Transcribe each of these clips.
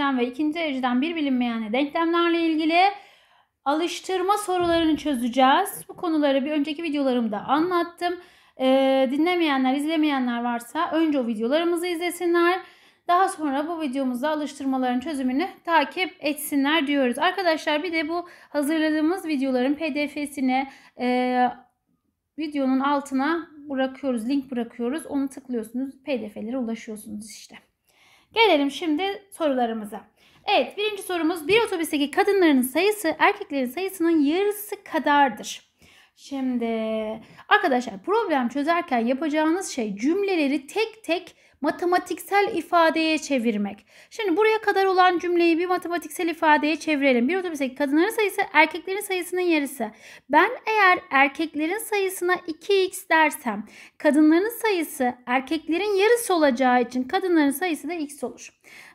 dereceden ve ikinci dereceden bir bilinmeyen denklemlerle ilgili alıştırma sorularını çözeceğiz. Bu konuları bir önceki videolarımda anlattım. Ee, dinlemeyenler, izlemeyenler varsa önce o videolarımızı izlesinler. Daha sonra bu videomuzda alıştırmaların çözümünü takip etsinler diyoruz. Arkadaşlar bir de bu hazırladığımız videoların pdf'sini e, videonun altına bırakıyoruz. Link bırakıyoruz. Onu tıklıyorsunuz. pdf'lere ulaşıyorsunuz işte. Gelelim şimdi sorularımıza. Evet birinci sorumuz bir otobüsteki kadınların sayısı erkeklerin sayısının yarısı kadardır. Şimdi arkadaşlar problem çözerken yapacağınız şey cümleleri tek tek matematiksel ifadeye çevirmek. Şimdi buraya kadar olan cümleyi bir matematiksel ifadeye çevirelim. Bir otobüsteki kadınların sayısı erkeklerin sayısının yarısı. Ben eğer erkeklerin sayısına 2x dersem kadınların sayısı erkeklerin yarısı olacağı için kadınların sayısı da x olur.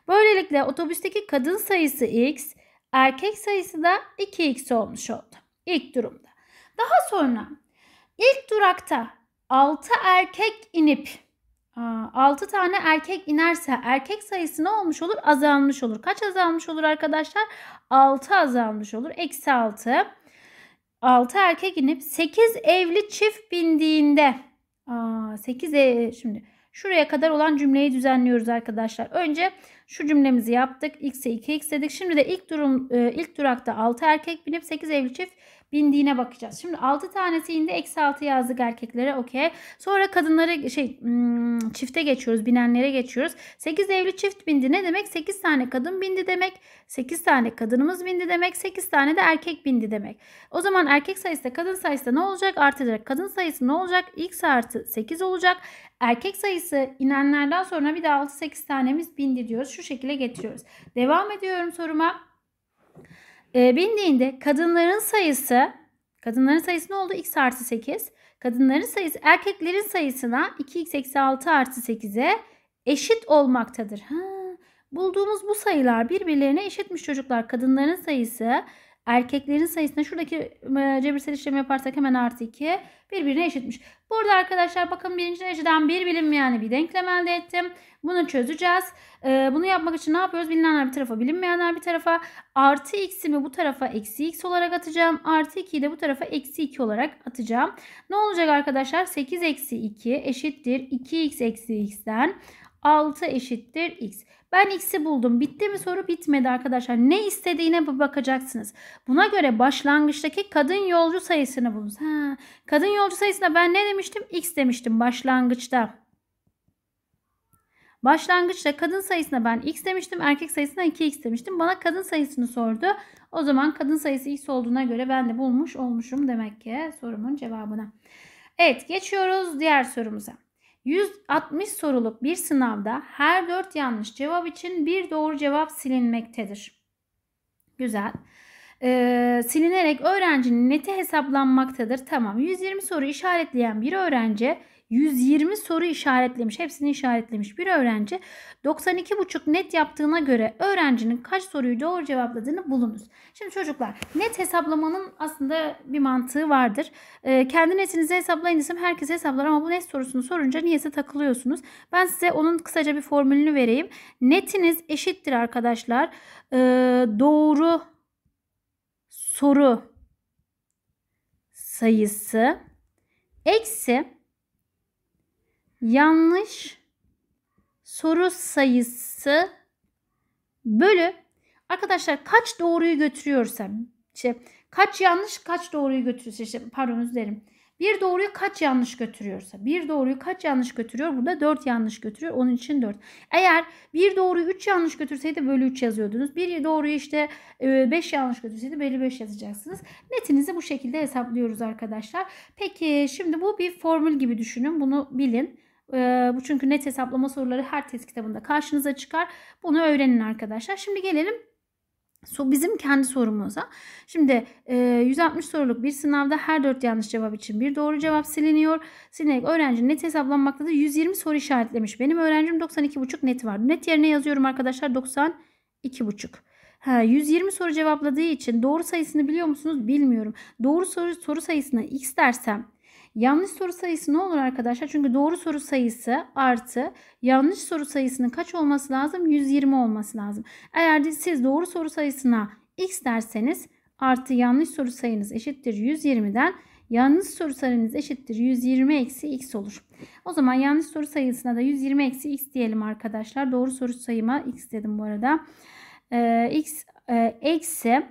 Böylelikle otobüsteki kadın sayısı x, erkek sayısı da 2x olmuş oldu. İlk durumda. Daha sonra ilk durakta 6 erkek inip 6 tane erkek inerse erkek sayısı ne olmuş olur? Azalmış olur. Kaç azalmış olur arkadaşlar? 6 azalmış olur. Eksi 6. 6 erkek inip 8 evli çift bindiğinde 8 ev, şimdi şuraya kadar olan cümleyi düzenliyoruz arkadaşlar. Önce şu cümlemizi yaptık. X'e 2 x dedik. Şimdi de ilk durum e, ilk durakta 6 erkek binip 8 evli çift bindiğine bakacağız. Şimdi 6 tanesi indi. Eksi 6 yazdık erkeklere. Okey. Sonra kadınlara şey hmm, çifte geçiyoruz. Binenlere geçiyoruz. 8 evli çift bindi. Ne demek? 8 tane kadın bindi demek. 8 tane kadınımız bindi demek. 8 tane de erkek bindi demek. O zaman erkek sayısı da kadın sayısı da ne olacak? Artacak. Kadın sayısı ne olacak? X artı 8 olacak. Erkek sayısı inenlerden sonra bir daha 6-8 tanemiz bindi diyoruz. Şu şekilde getiriyoruz. Devam ediyorum soruma. E, ee, bindiğinde kadınların sayısı kadınların sayısı ne oldu? X artı 8. Kadınların sayısı erkeklerin sayısına 2x eksi 6 artı 8'e eşit olmaktadır. Ha, bulduğumuz bu sayılar birbirlerine eşitmiş çocuklar. Kadınların sayısı Erkeklerin sayısına şuradaki e, cebirsel işlemi yaparsak hemen artı 2 birbirine eşitmiş. Burada arkadaşlar bakın birinci dereceden bir yani bir denklem elde ettim. Bunu çözeceğiz. E, bunu yapmak için ne yapıyoruz? Bilinenler bir tarafa bilinmeyenler bir tarafa. Artı x'imi bu tarafa eksi x olarak atacağım. Artı 2'yi de bu tarafa eksi 2 olarak atacağım. Ne olacak arkadaşlar? 8 eksi 2 eşittir 2x eksi x'ten 6 eşittir x. Ben x'i buldum. Bitti mi soru? Bitmedi arkadaşlar. Ne istediğine bakacaksınız. Buna göre başlangıçtaki kadın yolcu sayısını bulunuz. Ha, kadın yolcu sayısına ben ne demiştim? X demiştim başlangıçta. Başlangıçta kadın sayısına ben x demiştim. Erkek sayısına 2x demiştim. Bana kadın sayısını sordu. O zaman kadın sayısı x olduğuna göre ben de bulmuş olmuşum demek ki sorumun cevabına. Evet geçiyoruz diğer sorumuza. 160 soruluk bir sınavda her 4 yanlış cevap için bir doğru cevap silinmektedir. Güzel. Ee, silinerek öğrencinin neti hesaplanmaktadır. Tamam 120 soru işaretleyen bir öğrenci 120 soru işaretlemiş. Hepsini işaretlemiş bir öğrenci. 92,5 net yaptığına göre öğrencinin kaç soruyu doğru cevapladığını bulunuz. Şimdi çocuklar net hesaplamanın aslında bir mantığı vardır. E, kendi netinizi hesaplayın desem herkes hesaplar ama bu net sorusunu sorunca niyeyse takılıyorsunuz. Ben size onun kısaca bir formülünü vereyim. Netiniz eşittir arkadaşlar. E, doğru soru sayısı eksi yanlış soru sayısı bölü arkadaşlar kaç doğruyu götürüyorsam işte kaç yanlış kaç doğruyu götürüyorsa işte pardon özür Bir doğruyu kaç yanlış götürüyorsa bir doğruyu kaç yanlış götürüyor burada 4 yanlış götürüyor onun için 4. Eğer bir doğruyu 3 yanlış götürseydi bölü 3 yazıyordunuz. Bir doğruyu işte 5 e, yanlış götürseydi bölü 5 yazacaksınız. Netinizi bu şekilde hesaplıyoruz arkadaşlar. Peki şimdi bu bir formül gibi düşünün bunu bilin. Bu çünkü net hesaplama soruları her test kitabında karşınıza çıkar. Bunu öğrenin arkadaşlar. Şimdi gelelim bizim kendi sorumuza. Şimdi 160 soruluk bir sınavda her 4 yanlış cevap için bir doğru cevap siliniyor. Silinerek öğrencinin net hesaplanmakta da 120 soru işaretlemiş. Benim öğrencim 92,5 net var. Net yerine yazıyorum arkadaşlar 92,5. 120 soru cevapladığı için doğru sayısını biliyor musunuz? Bilmiyorum. Doğru soru, soru sayısına x dersem Yanlış soru sayısı ne olur arkadaşlar? Çünkü doğru soru sayısı artı yanlış soru sayısının kaç olması lazım? 120 olması lazım. Eğer siz doğru soru sayısına x derseniz artı yanlış soru sayınız eşittir 120'den yanlış soru sayınız eşittir 120 eksi x olur. O zaman yanlış soru sayısına da 120 eksi x diyelim arkadaşlar. Doğru soru sayıma x dedim bu arada. Ee, x e, eksi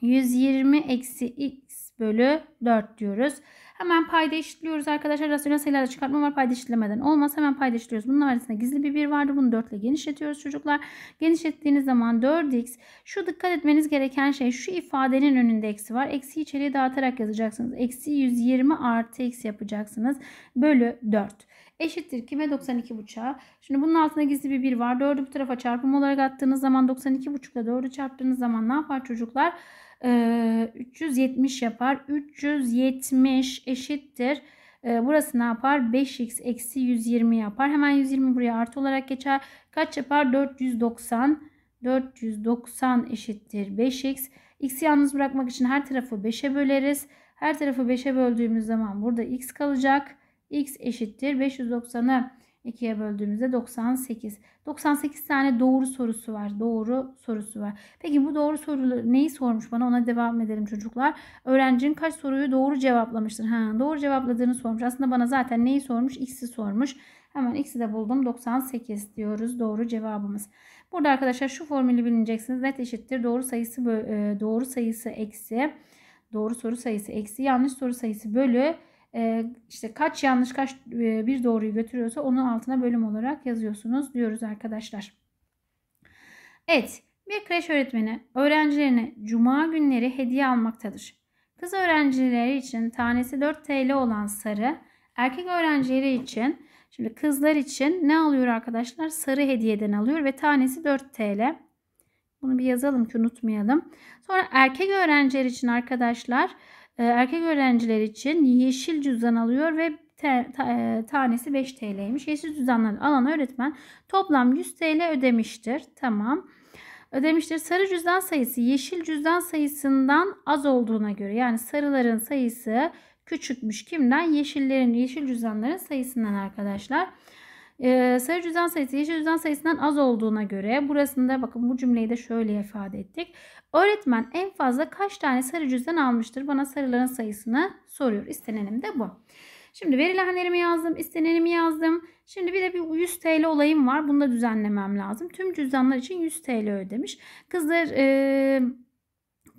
120 eksi x bölü 4 diyoruz. Hemen payda eşitliyoruz arkadaşlar. Rasyonel sayılarla çıkartma var. Payda eşitlemeden olmaz. Hemen payda eşitliyoruz. Bunun arasında gizli bir 1 vardı. Bunu 4 ile genişletiyoruz çocuklar. Genişlettiğiniz zaman 4x. Şu dikkat etmeniz gereken şey şu ifadenin önünde eksi var. Eksi içeriye dağıtarak yazacaksınız. Eksi 120 artı x yapacaksınız. Bölü 4 eşittir kime 92 buçuğa. Şimdi bunun altında gizli bir 1 var. 4'ü bu tarafa çarpım olarak attığınız zaman 92 buçukla 4'ü çarptığınız zaman ne yapar çocuklar? 370 ee, yapar. 370 eşittir. Ee, burası ne yapar? 5x eksi 120 yapar. Hemen 120 buraya artı olarak geçer. Kaç yapar? 490. 490 eşittir 5x. X'i yalnız bırakmak için her tarafı 5'e böleriz. Her tarafı 5'e böldüğümüz zaman burada x kalacak. x eşittir 590'ı 2'ye böldüğümüzde 98. 98 tane doğru sorusu var. Doğru sorusu var. Peki bu doğru soruları neyi sormuş bana? Ona devam edelim çocuklar. Öğrencinin kaç soruyu doğru cevaplamıştır? Ha, doğru cevapladığını sormuş. Aslında bana zaten neyi sormuş? X'i sormuş. Hemen x'i de buldum. 98 diyoruz doğru cevabımız. Burada arkadaşlar şu formülü bilineceksiniz. Net eşittir doğru sayısı e, doğru sayısı eksi doğru soru sayısı eksi yanlış soru sayısı bölü ee, işte kaç yanlış kaç e, bir doğruyu götürüyorsa onun altına bölüm olarak yazıyorsunuz diyoruz arkadaşlar. Evet bir kreş öğretmeni öğrencilerine cuma günleri hediye almaktadır. Kız öğrencileri için tanesi 4 TL olan sarı, erkek öğrencileri için şimdi kızlar için ne alıyor arkadaşlar? Sarı hediyeden alıyor ve tanesi 4 TL. Bunu bir yazalım ki unutmayalım. Sonra erkek öğrenciler için arkadaşlar ee, erkek öğrenciler için yeşil cüzdan alıyor ve te, ta, e, tanesi 5 TL'ymiş. Yeşil cüzdanları alan öğretmen toplam 100 TL ödemiştir. Tamam. Ödemiştir. Sarı cüzdan sayısı yeşil cüzdan sayısından az olduğuna göre yani sarıların sayısı küçükmüş. Kimden? Yeşillerin, yeşil cüzdanların sayısından arkadaşlar. E, ee, sarı cüzdan sayısı yeşil cüzdan sayısından az olduğuna göre burasında bakın bu cümleyi de şöyle ifade ettik. Öğretmen en fazla kaç tane sarı cüzdan almıştır? Bana sarıların sayısını soruyor. İstenenim de bu. Şimdi verilenlerimi yazdım, istenenimi yazdım. Şimdi bir de bir 100 TL olayım var. Bunu da düzenlemem lazım. Tüm cüzdanlar için 100 TL ödemiş. Kızlar e,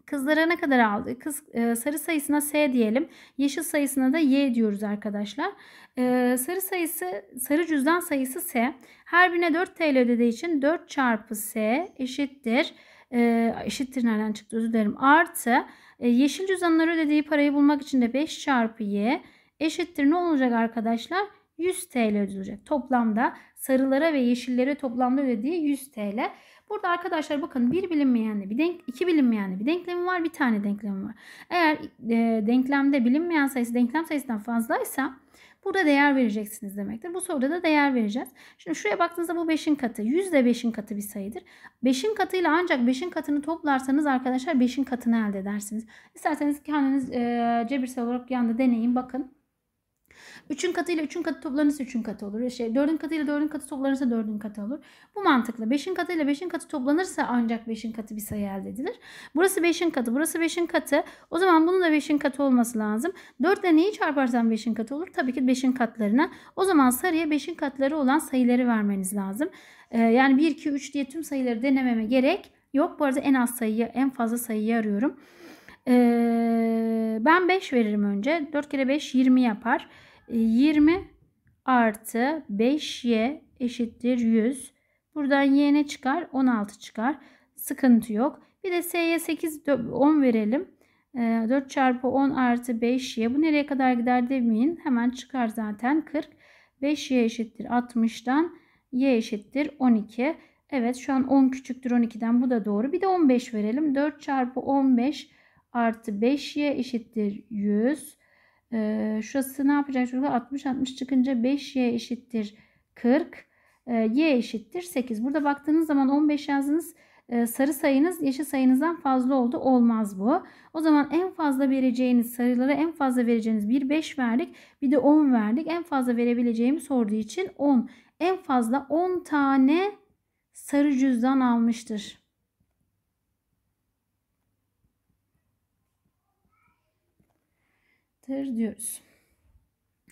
Kızlara ne kadar aldı? Kız e, sarı sayısına S diyelim. Yeşil sayısına da Y diyoruz arkadaşlar. Ee, sarı sayısı sarı cüzdan sayısı S. Her birine 4 TL ödediği için 4 çarpı S eşittir. Ee, eşittir nereden çıktı özür dilerim. Artı e, yeşil cüzdanları ödediği parayı bulmak için de 5 çarpı Y eşittir ne olacak arkadaşlar? 100 TL ödeyecek. Toplamda sarılara ve yeşillere toplamda ödediği 100 TL. Burada arkadaşlar bakın bir bilinmeyenli bir denk, iki bilinmeyenli bir denklemi var, bir tane denklemi var. Eğer e, denklemde bilinmeyen sayısı denklem sayısından fazlaysa Burada değer vereceksiniz demektir. Bu soruda da değer vereceğiz. Şimdi şuraya baktığınızda bu 5'in katı. 100 de 5'in katı bir sayıdır. 5'in katıyla ancak 5'in katını toplarsanız arkadaşlar 5'in katını elde edersiniz. İsterseniz kendiniz e, cebirsel olarak yanda deneyin bakın. Üçün katı ile 3'ün katı toplanırsa üçün katı olur. Şey, dördün katı ile 4'ün katı toplanırsa dördün katı olur. Bu mantıkla beşin katı ile 5'in katı toplanırsa ancak beşin katı bir sayı elde edilir. Burası beşin katı, burası beşin katı. O zaman bunun da beşin katı olması lazım. 4 ile neyi çarparsam beşin katı olur? Tabii ki beşin katlarına. O zaman sarıya beşin katları olan sayıları vermeniz lazım. Ee, yani 1, 2, 3 diye tüm sayıları denememe gerek yok. Bu arada en az sayıyı, en fazla sayıyı arıyorum. Ee, ben 5 veririm önce. 4 kere 5 20 yapar. 20 e, artı 5y eşittir 100. Buradan y ne çıkar? 16 çıkar. Sıkıntı yok. Bir de s'ye 8 10 verelim. 4 e, çarpı 10 artı 5y. Bu nereye kadar gider demeyin. Hemen çıkar zaten 40. 5y eşittir 60'dan y eşittir 12. Evet şu an 10 küçüktür 12'den bu da doğru. Bir de 15 verelim. 4 çarpı 15 artı 5y eşittir 100. E, şurası ne yapacak çocuklar? 60 60 çıkınca 5y eşittir 40. E, y eşittir 8. Burada baktığınız zaman 15 yazdınız. E, sarı sayınız yeşil sayınızdan fazla oldu. Olmaz bu. O zaman en fazla vereceğiniz sarılara en fazla vereceğiniz bir 5 verdik. Bir de 10 verdik. En fazla verebileceğimi sorduğu için 10. En fazla 10 tane sarı cüzdan almıştır. olacaktır diyoruz.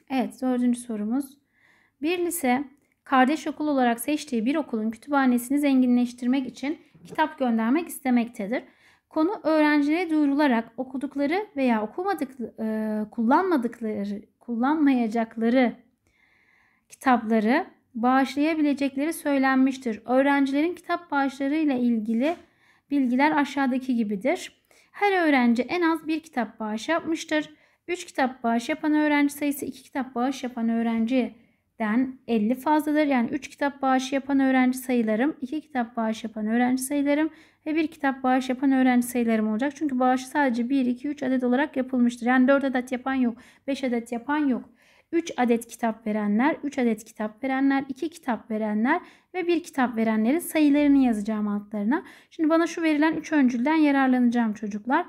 Evet dördüncü sorumuz. Bir lise kardeş okul olarak seçtiği bir okulun kütüphanesini zenginleştirmek için kitap göndermek istemektedir. Konu öğrencilere duyurularak okudukları veya okumadık, e, kullanmadıkları, kullanmayacakları kitapları bağışlayabilecekleri söylenmiştir. Öğrencilerin kitap bağışları ile ilgili bilgiler aşağıdaki gibidir. Her öğrenci en az bir kitap bağış yapmıştır. 3 kitap bağış yapan öğrenci sayısı 2 kitap bağış yapan öğrenciden 50 fazladır. Yani 3 kitap bağış yapan öğrenci sayılarım, 2 kitap bağış yapan öğrenci sayılarım ve 1 kitap bağış yapan öğrenci sayılarım olacak. Çünkü bağışı sadece 1, 2, 3 adet olarak yapılmıştır. Yani 4 adet yapan yok, 5 adet yapan yok. 3 adet kitap verenler, 3 adet kitap verenler, 2 kitap verenler ve 1 kitap verenlerin sayılarını yazacağım altlarına. Şimdi bana şu verilen 3 öncülden yararlanacağım çocuklar.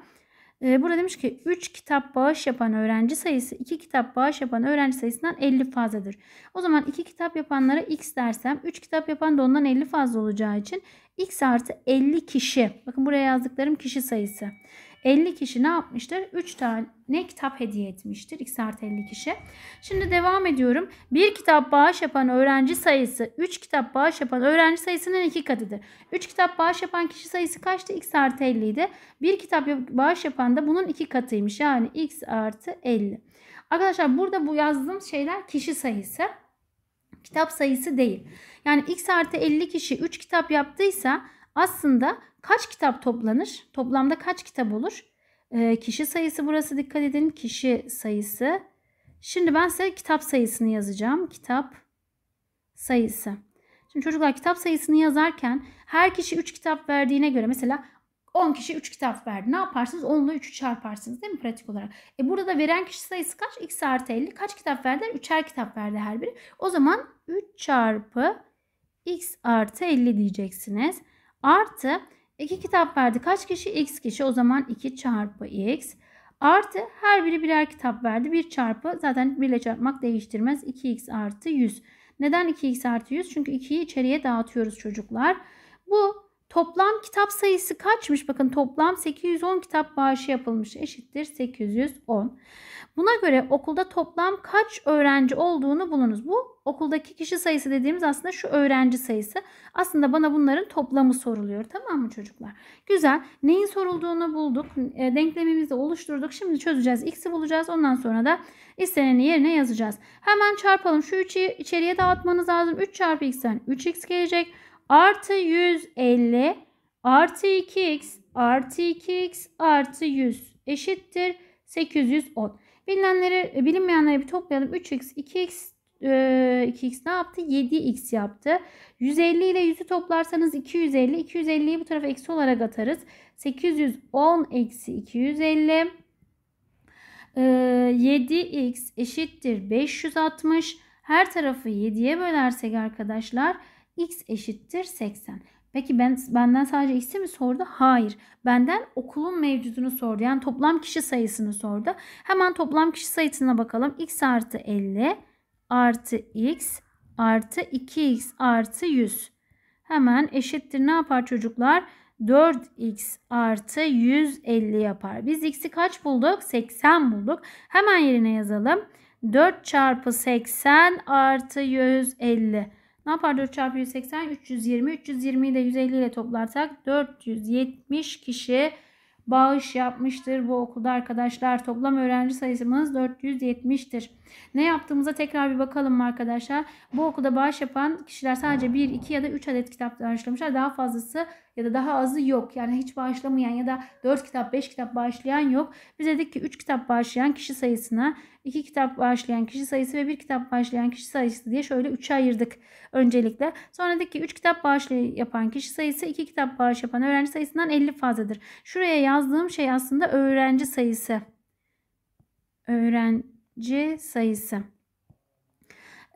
E, burada demiş ki 3 kitap bağış yapan öğrenci sayısı 2 kitap bağış yapan öğrenci sayısından 50 fazladır. O zaman 2 kitap yapanlara x dersem 3 kitap yapan da ondan 50 fazla olacağı için x artı 50 kişi. Bakın buraya yazdıklarım kişi sayısı. 50 kişi ne yapmıştır? 3 tane kitap hediye etmiştir. X artı 50 kişi. Şimdi devam ediyorum. Bir kitap bağış yapan öğrenci sayısı 3 kitap bağış yapan öğrenci sayısının 2 katıdır. 3 kitap bağış yapan kişi sayısı kaçtı? X artı 50 idi. Bir kitap bağış yapan da bunun 2 katıymış. Yani X artı 50. Arkadaşlar burada bu yazdığım şeyler kişi sayısı kitap sayısı değil. Yani x artı 50 kişi 3 kitap yaptıysa aslında kaç kitap toplanır? Toplamda kaç kitap olur? E, kişi sayısı burası dikkat edin. Kişi sayısı. Şimdi ben size kitap sayısını yazacağım. Kitap sayısı. Şimdi çocuklar kitap sayısını yazarken her kişi 3 kitap verdiğine göre mesela 10 kişi 3 kitap verdi. Ne yaparsınız? 10 ile 3'ü çarparsınız değil mi pratik olarak? E burada da veren kişi sayısı kaç? X artı 50. Kaç kitap verdi? 3'er kitap verdi her biri. O zaman 3 çarpı X artı 50 diyeceksiniz. Artı iki kitap verdi. Kaç kişi? X kişi. O zaman 2 çarpı X. Artı her biri birer kitap verdi. 1 çarpı zaten 1 ile çarpmak değiştirmez. 2X artı 100. Neden 2X artı 100? Çünkü 2'yi içeriye dağıtıyoruz çocuklar. Bu Toplam kitap sayısı kaçmış? Bakın toplam 810 kitap bağışı yapılmış eşittir 810. Buna göre okulda toplam kaç öğrenci olduğunu bulunuz. Bu okuldaki kişi sayısı dediğimiz aslında şu öğrenci sayısı. Aslında bana bunların toplamı soruluyor. Tamam mı çocuklar? Güzel. Neyin sorulduğunu bulduk. E, denklemimizi oluşturduk. Şimdi çözeceğiz. X'i bulacağız. Ondan sonra da isteneni yerine yazacağız. Hemen çarpalım. Şu 3'ü içeriye dağıtmanız lazım. 3 çarpı x'ten 3x gelecek artı 150 artı 2x artı 2x artı 100 eşittir 810. Bilinenleri bilinmeyenleri bir toplayalım. 3x 2x 2x ne yaptı? 7x yaptı. 150 ile 100'ü toplarsanız 250. 250'yi bu tarafa eksi olarak atarız. 810 eksi 250. 7x e, eşittir 560. Her tarafı 7'ye bölersek arkadaşlar x eşittir 80. Peki ben benden sadece x'i mi sordu? Hayır. Benden okulun mevcudunu sordu. Yani toplam kişi sayısını sordu. Hemen toplam kişi sayısına bakalım. x artı 50 artı x artı 2x artı 100. Hemen eşittir ne yapar çocuklar? 4x artı 150 yapar. Biz x'i kaç bulduk? 80 bulduk. Hemen yerine yazalım. 4 çarpı 80 artı 150. Ne yapar 4 çarpı 180? 320. 320 de 150 ile toplarsak 470 kişi bağış yapmıştır bu okulda arkadaşlar. Toplam öğrenci sayımız 470'tir. Ne yaptığımıza tekrar bir bakalım arkadaşlar. Bu okulda bağış yapan kişiler sadece 1, 2 ya da 3 adet kitap bağışlamışlar. Daha fazlası ya da daha azı yok. Yani hiç bağışlamayan ya da 4 kitap 5 kitap bağışlayan yok. Biz dedik ki 3 kitap bağışlayan kişi sayısına 2 kitap bağışlayan kişi sayısı ve 1 kitap bağışlayan kişi sayısı diye şöyle 3'e ayırdık öncelikle. Sonra dedik ki 3 kitap bağışlı yapan kişi sayısı 2 kitap bağış yapan öğrenci sayısından 50 fazladır. Şuraya yazdığım şey aslında öğrenci sayısı. Öğrenci sayısı.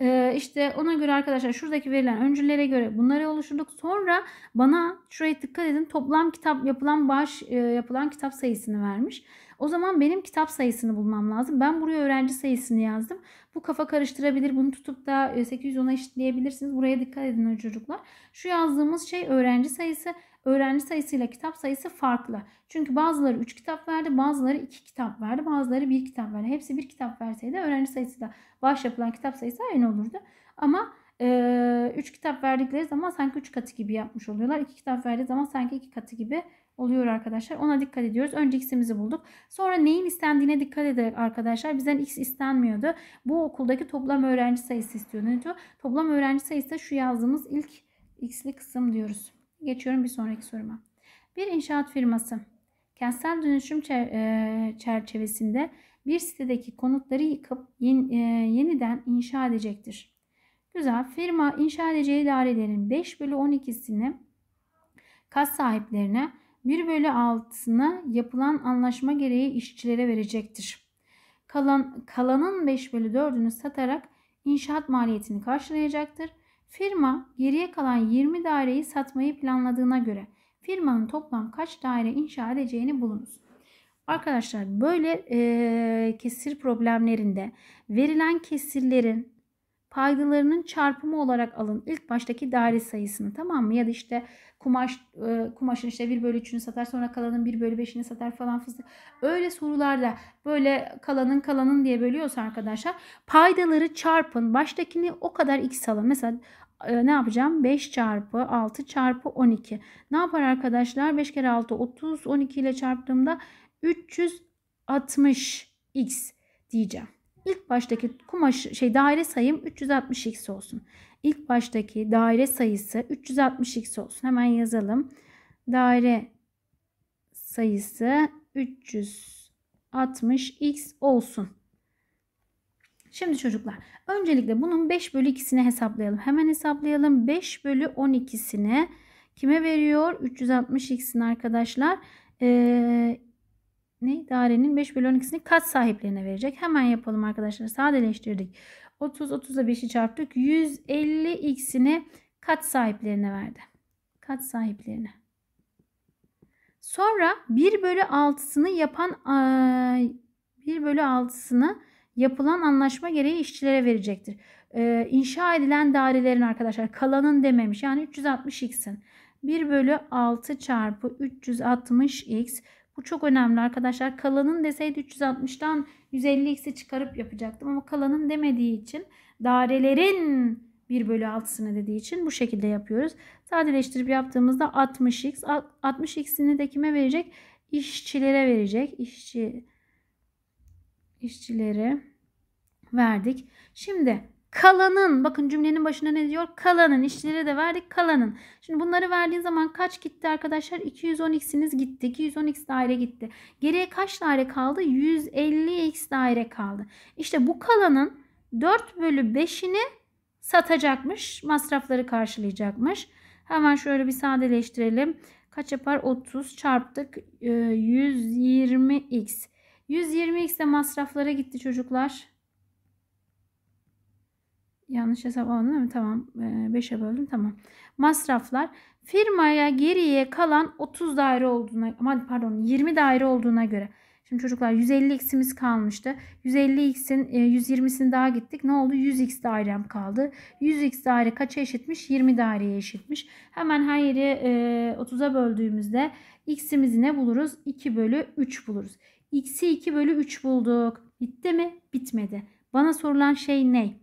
Ee, işte ona göre arkadaşlar şuradaki verilen öncüllere göre bunları oluşturduk. Sonra bana şuraya dikkat edin toplam kitap yapılan bağış e, yapılan kitap sayısını vermiş. O zaman benim kitap sayısını bulmam lazım. Ben buraya öğrenci sayısını yazdım. Bu kafa karıştırabilir. Bunu tutup da 810'a e, eşitleyebilirsiniz. Buraya dikkat edin çocuklar. Şu yazdığımız şey öğrenci sayısı öğrenci sayısıyla kitap sayısı farklı. Çünkü bazıları 3 kitap verdi, bazıları 2 kitap verdi, bazıları 1 kitap verdi. Hepsi 1 kitap verseydi öğrenci sayısı da başyapılan kitap sayısı aynı olurdu. Ama 3 e, kitap verdikleri zaman sanki 3 katı gibi yapmış oluyorlar. 2 kitap verdiği zaman sanki 2 katı gibi oluyor arkadaşlar. Ona dikkat ediyoruz. Önce x'imizi bulduk. Sonra neyin istendiğine dikkat ederek arkadaşlar bizden x istenmiyordu. Bu okuldaki toplam öğrenci sayısı istiyordu. Toplam öğrenci sayısı da şu yazdığımız ilk x'li kısım diyoruz. Geçiyorum bir sonraki soruma. Bir inşaat firması kentsel dönüşüm e, çerçevesinde bir sitedeki konutları yıkıp e, yeniden inşa edecektir. Güzel. Firma inşa edeceği dairelerin 5 bölü 12'sini kas sahiplerine 1 bölü 6'sını yapılan anlaşma gereği işçilere verecektir. Kalan, kalanın 5 bölü 4'ünü satarak inşaat maliyetini karşılayacaktır. Firma geriye kalan 20 daireyi satmayı planladığına göre firmanın toplam kaç daire inşa edeceğini bulunuz. Arkadaşlar böyle e, kesir problemlerinde verilen kesirlerin paydalarının çarpımı olarak alın. ilk baştaki daire sayısını tamam mı? Ya da işte kumaş e, kumaşın işte 1 bölü 3'ünü satar sonra kalanın 1 bölü 5'ini satar falan fıstık. Öyle sorularda böyle kalanın kalanın diye bölüyorsa arkadaşlar paydaları çarpın. Baştakini o kadar x alın. Mesela e, ne yapacağım? 5 çarpı 6 çarpı 12. Ne yapar arkadaşlar? 5 kere 6 30. 12 ile çarptığımda 360 x diyeceğim. İlk baştaki kumaş şey daire sayım 360x olsun. İlk baştaki daire sayısı 360x olsun. Hemen yazalım. Daire sayısı 360x olsun. Şimdi çocuklar öncelikle bunun 5 bölü 2'sini hesaplayalım. Hemen hesaplayalım. 5 bölü 12'sini kime veriyor? 360x'in arkadaşlar. Ee, ne? Darenin 5 bölü 12'sini kat sahiplerine verecek. Hemen yapalım arkadaşlar. Sadeleştirdik. 30 30'la 5'i çarptık. 150 x'ini kat sahiplerine verdi. Kat sahiplerine. Sonra 1 bölü 6'sını yapan 1 bölü 6'sını yapılan anlaşma gereği işçilere verecektir. Ee, inşa edilen dairelerin arkadaşlar kalanın dememiş. Yani 360x'in. 1 bölü 6 çarpı 360x bu çok önemli arkadaşlar. Kalanın deseydi 360'tan 150x'i çıkarıp yapacaktım ama kalanın demediği için darelerin 1 bölü 6'sını dediği için bu şekilde yapıyoruz. Sadeleştirip yaptığımızda 60x. 60x'ini de kime verecek? İşçilere verecek. İşçi işçilere verdik. Şimdi Kalanın bakın cümlenin başına ne diyor? Kalanın işleri de verdik kalanın. Şimdi bunları verdiğin zaman kaç gitti arkadaşlar? 210x'iniz gitti. 210x daire gitti. Geriye kaç daire kaldı? 150x daire kaldı. İşte bu kalanın 4 bölü 5'ini satacakmış. Masrafları karşılayacakmış. Hemen şöyle bir sadeleştirelim. Kaç yapar? 30 çarptık. 120x. E, 120x de masraflara gitti çocuklar. Yanlış hesaplamadım değil mi? Tamam. 5'e ee, böldüm. Tamam. Masraflar. Firmaya geriye kalan 30 daire olduğuna pardon 20 daire olduğuna göre. Şimdi çocuklar 150 x'imiz kalmıştı. 150 x'in 120'sini e, daha gittik. Ne oldu? 100 x dairem kaldı. 100 x daire kaça eşitmiş? 20 daireye eşitmiş. Hemen her yeri 30'a e, böldüğümüzde x'imizi ne buluruz? 2 bölü 3 buluruz. x'i 2 bölü 3 bulduk. Bitti mi? Bitmedi. Bana sorulan şey ne?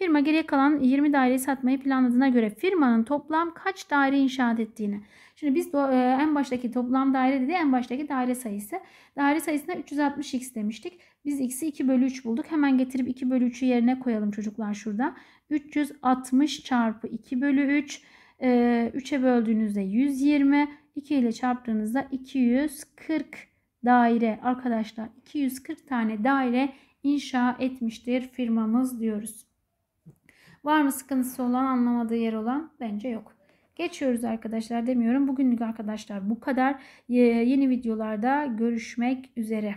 Firma geriye kalan 20 daireyi satmayı planladığına göre firmanın toplam kaç daire inşaat ettiğini. Şimdi biz e, en baştaki toplam daire dedi en baştaki daire sayısı. Daire sayısına 360x demiştik. Biz x'i 2 bölü 3 bulduk. Hemen getirip 2 bölü 3'ü yerine koyalım çocuklar şurada. 360 çarpı 2 bölü 3. 3'e böldüğünüzde 120. 2 ile çarptığınızda 240 daire arkadaşlar 240 tane daire inşa etmiştir firmamız diyoruz. Var mı sıkıntısı olan anlamadığı yer olan? Bence yok. Geçiyoruz arkadaşlar demiyorum. Bugünlük arkadaşlar bu kadar. Yeni videolarda görüşmek üzere.